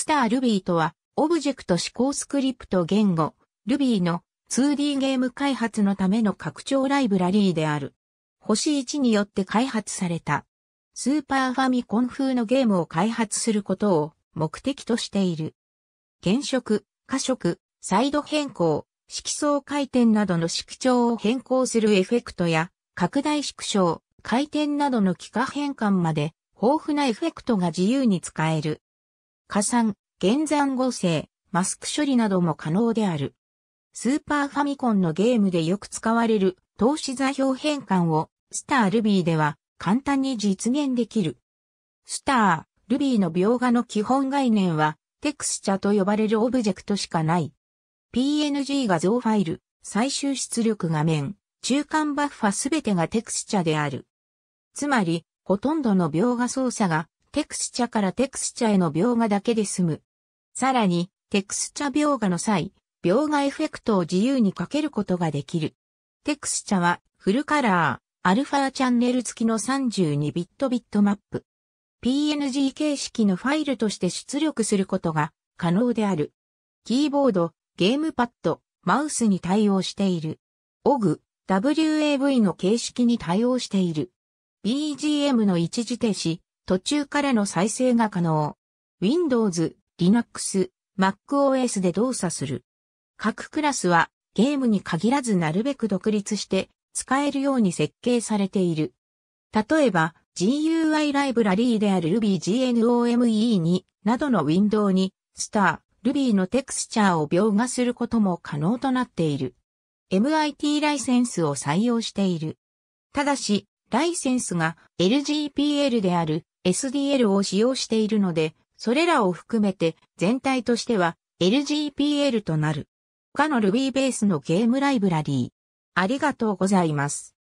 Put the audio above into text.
スター Ruby とは、オブジェクト指向スクリプト言語、Ruby の 2D ゲーム開発のための拡張ライブラリーである。星1によって開発された。スーパーファミコン風のゲームを開発することを目的としている。原色、過色、サイド変更、色相回転などの色調を変更するエフェクトや、拡大縮小、回転などの幾何変換まで、豊富なエフェクトが自由に使える。加算、減算合成、マスク処理なども可能である。スーパーファミコンのゲームでよく使われる投資座標変換をスタールビーでは簡単に実現できる。スター、ルビーの描画の基本概念はテクスチャと呼ばれるオブジェクトしかない。PNG 画像ファイル、最終出力画面、中間バッファすべてがテクスチャである。つまり、ほとんどの描画操作がテクスチャからテクスチャへの描画だけで済む。さらに、テクスチャ描画の際、描画エフェクトを自由にかけることができる。テクスチャは、フルカラー、アルファチャンネル付きの32ビットビットマップ。PNG 形式のファイルとして出力することが可能である。キーボード、ゲームパッド、マウスに対応している。OG、WAV の形式に対応している。BGM の一時停止、途中からの再生が可能。Windows、Linux、MacOS で動作する。各クラスはゲームに限らずなるべく独立して使えるように設計されている。例えば GUI ライブラリーである RubyGNOME2 などのウィンドウにスター、Ruby のテクスチャーを描画することも可能となっている。MIT ライセンスを採用している。ただし、ライセンスが LGPL である SDL を使用しているので、それらを含めて全体としては LGPL となる。他の Ruby ベースのゲームライブラリー。ありがとうございます。